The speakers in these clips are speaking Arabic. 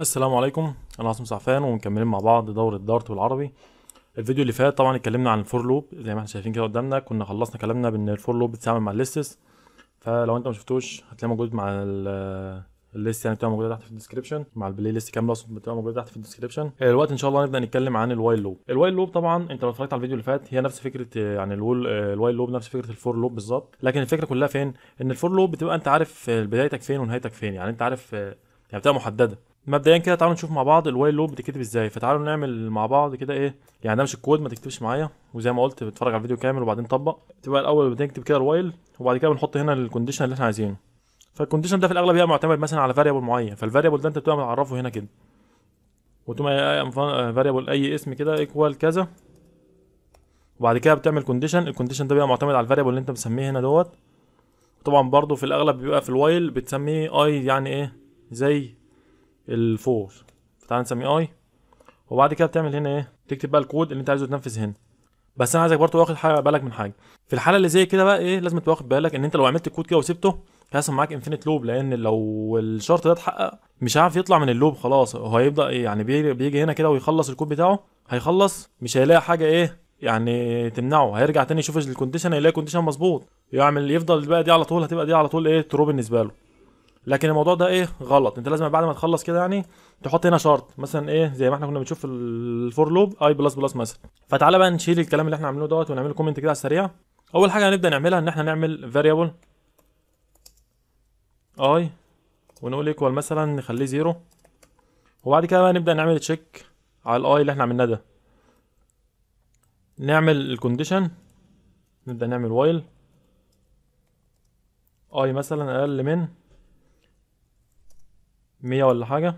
السلام عليكم انا عاصم سعفان ومكملين مع بعض دوره دارت بالعربي الفيديو اللي فات طبعا اتكلمنا عن الفور لوب زي ما احنا شايفين كده قدامنا كنا خلصنا كلامنا بان الفور لوب بتتعامل مع الليستس فلو انت ما شفتوش هتلاقيه موجود مع الليست يعني بتبقى موجوده تحت في الديسكربشن مع البلاي ليست كامله اصلا بتبقى موجوده تحت في الديسكربشن دلوقتي ان شاء الله نبدا نتكلم عن الوايل لوب الوايل لوب طبعا انت لو اتفرجت على الفيديو اللي فات هي نفس فكره يعني الوايل لوب نفس فكره الفور لوب بالظبط لكن الفكره كلها فين ان الفور لوب بتبقى انت عارف بدايتك فين ونهايتك فين يعني انت عارف يعني بتبقى محدده مبدئيا كده تعالوا نشوف مع بعض الوايل لوب بتتكتب ازاي فتعالوا نعمل مع بعض كده ايه يعني ده مش الكود ما تكتبش معايا وزي ما قلت بتفرج على الفيديو كامل وبعدين طبق تبقى الاول بتكتب كده الوايل وبعد كده بنحط هنا الكونديشن اللي احنا عايزينه فالكونديشن ده في الاغلب بيبقى معتمد مثلا على فاريبل معين فالفاريبل ده انت بتبقى متعرفه هنا كده وتقوم فاريبل اي اسم كده ايكوال كذا وبعد كده بتعمل كونديشن الكونديشن ده بيبقى معتمد على الفاريبل اللي انت مسميه هنا دوت طبعا برضو في الاغلب بيبقى في الوايل بتسميه اي يعني ايه زي الفور فتعال نسميه اي وبعد كده بتعمل هنا ايه تكتب بقى الكود اللي انت عايزه يتنفذ هنا بس انا عايزك برضه واخد بالك من حاجه في الحاله اللي زي كده بقى ايه لازم تبقى واخد بالك ان انت لو عملت الكود كده وسبته هيحصل معاك انفينيت لوب لان لو الشرط ده اتحقق مش عارف يطلع من اللوب خلاص هو هيبدا ايه يعني بيجي هنا كده ويخلص الكود بتاعه هيخلص مش هيلاقي حاجه ايه يعني تمنعه هيرجع تاني يشوف الكونديشن هيلاقي كونديشن مظبوط يعمل يفضل بقى دي على طول هتبقى دي على طول ايه ترو بالنسبه له لكن الموضوع ده ايه غلط انت لازم بعد ما تخلص كده يعني تحط هنا شرط مثلا ايه زي ما احنا كنا بنشوف الفور لوب اي بلس بلس مثلا فتعالى بقى نشيل الكلام اللي احنا عاملينه دوت ونعمل كومنت كده على السريع اول حاجه هنبدا نعملها ان احنا نعمل فاريبل اي ونقول ايكوال مثلا نخليه زيرو وبعد كده بقى نبدا نعمل تشيك على الاي اللي احنا عملناه ده نعمل الكونديشن نبدا نعمل وايل اي مثلا اقل من مية ولا حاجة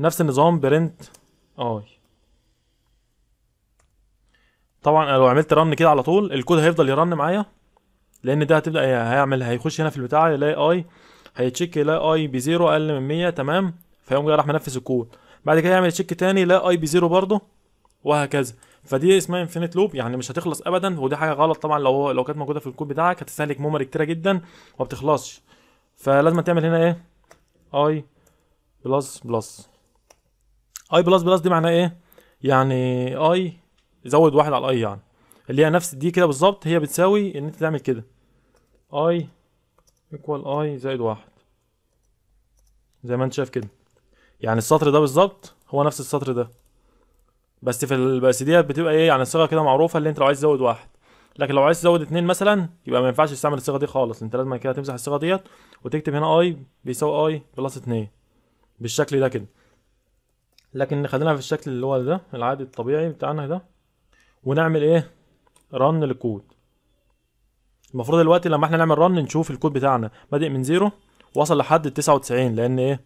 نفس النظام برنت اي طبعا انا لو عملت رن كده على طول الكود هيفضل يرن معايا لان ده هتبدا هيعمل هيخش هنا في البتاع يلاقي اي هيتشيك يلاقي اي بزيرو اقل من 100 تمام فيقوم راح منفذ الكود بعد كده يعمل تشيك تاني يلاقي اي بزيرو برضه وهكذا فدي اسمها انفينيت لوب يعني مش هتخلص ابدا ودي حاجه غلط طبعا لو لو كانت موجوده في الكود بتاعك هتستهلك ميموري كتيره جدا وما بتخلصش فلازم تعمل هنا ايه اي بلس بلس اي بلس بلس دي معناها ايه يعني اي زود واحد على الاي يعني اللي هي نفس دي كده بالظبط هي بتساوي ان انت تعمل كده اي ايكوال اي زائد واحد زي ما انت شايف كده يعني السطر ده بالظبط هو نفس السطر ده بس في ال... بس دي بتبقى ايه يعني صيغه كده معروفه اللي انت لو عايز تزود واحد لكن لو عايز تزود اتنين مثلا يبقى ما ينفعش تستعمل الصيغه دي خالص انت لازم كده تمسح الصيغه ديت وتكتب هنا اي بيساوي اي بلس اتنين بالشكل ده كده لكن خلينا في الشكل اللي هو ده العادي الطبيعي بتاعنا ده ونعمل ايه رن للكود المفروض دلوقتي لما احنا نعمل رن نشوف الكود بتاعنا بادئ من زيرو وصل لحد 99 لان ايه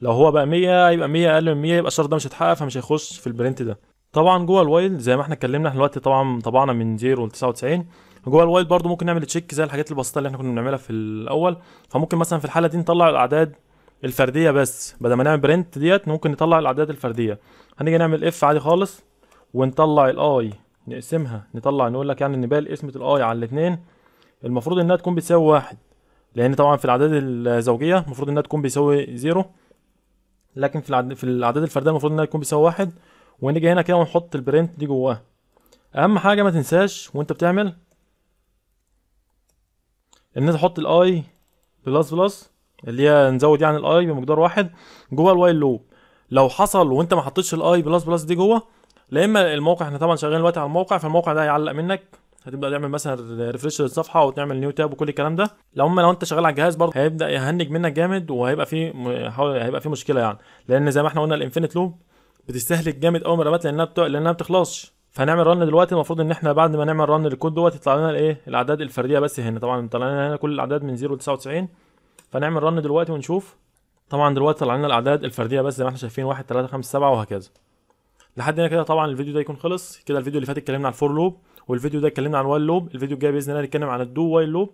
لو هو بقى 100 يبقى 100 اقل من 100 يبقى الشرط ده مش هيتحقق فمش هيخش في البرنت ده طبعا جوه الوايلد زي ما احنا اتكلمنا احنا دلوقتي طبعا طبعنا من 0 ل 99 جوه الوايلد برضو ممكن نعمل تشيك زي الحاجات البسيطه اللي احنا كنا بنعملها في الاول فممكن مثلا في الحاله دي نطلع الاعداد الفرديه بس بدل ما نعمل برنت ديت ممكن نطلع الاعداد الفرديه هنيجي نعمل اف عادي خالص ونطلع الاي نقسمها نطلع نقول لك يعني ان باقي قسمه الاي على الاثنين المفروض انها تكون بتساوي واحد لان طبعا في الاعداد الزوجيه المفروض انها تكون بيساوي زيرو لكن في في الاعداد الفرديه المفروض انها تكون بيساوي واحد ونيجي هنا كده ونحط البرنت دي جواها اهم حاجه ما تنساش وانت بتعمل ان انت تحط الاي بلس بلس اللي هي نزود يعني الاي بمقدار واحد جوه الوايل لوب لو حصل وانت ما حطيتش الاي بلس بلس دي جوه لا اما الموقع احنا طبعا شغالين دلوقتي على الموقع فالموقع ده هيعلق منك هتبدا تعمل مثلا ريفرش للصفحه وتعمل نيو تاب وكل الكلام ده لو اما لو انت شغال على الجهاز برضه هيبدا يهنج منك جامد وهيبقى في هيبقى في مشكله يعني لان زي ما احنا قلنا الانفينيت لوب بتستهلك جامد قوي مرامات لانها بت... لانها بتخلصش فهنعمل رن دلوقتي المفروض ان احنا بعد ما نعمل رن للكود دوت يطلع لنا الايه الاعداد الفرديه بس هنا طبعا طلع لنا هنا كل الاعداد من 0 ل 99 فنعمل رن دلوقتي ونشوف طبعا دلوقتي طلع لنا الاعداد الفرديه بس زي ما احنا شايفين 1 3 5 7 وهكذا لحد هنا كده طبعا الفيديو ده يكون خلص كده الفيديو اللي فات اتكلمنا عن الفور لوب والفيديو ده اتكلمنا عن الوايل لوب الفيديو الجاي باذن الله هنتكلم عن الدو وايل لوب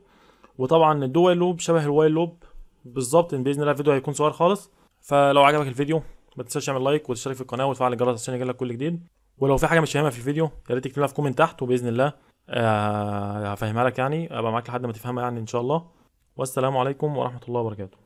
وطبعا الدو وايل لوب شبه الوايل لوب بالظبط باذن الله الفيديو هيكون صغير خالص فلو عجبك الفيديو ما تنساش تعمل لايك وتشترك في القناه وتفعل الجرس عشان يجيلك كل جديد ولو في حاجه مش فاهمها في الفيديو يا ريت تكتبها في كومنت تحت وباذن الله آه، هفهمها لك يعني ابقى معاك لحد ما تفهمها يعني ان شاء الله والسلام عليكم ورحمه الله وبركاته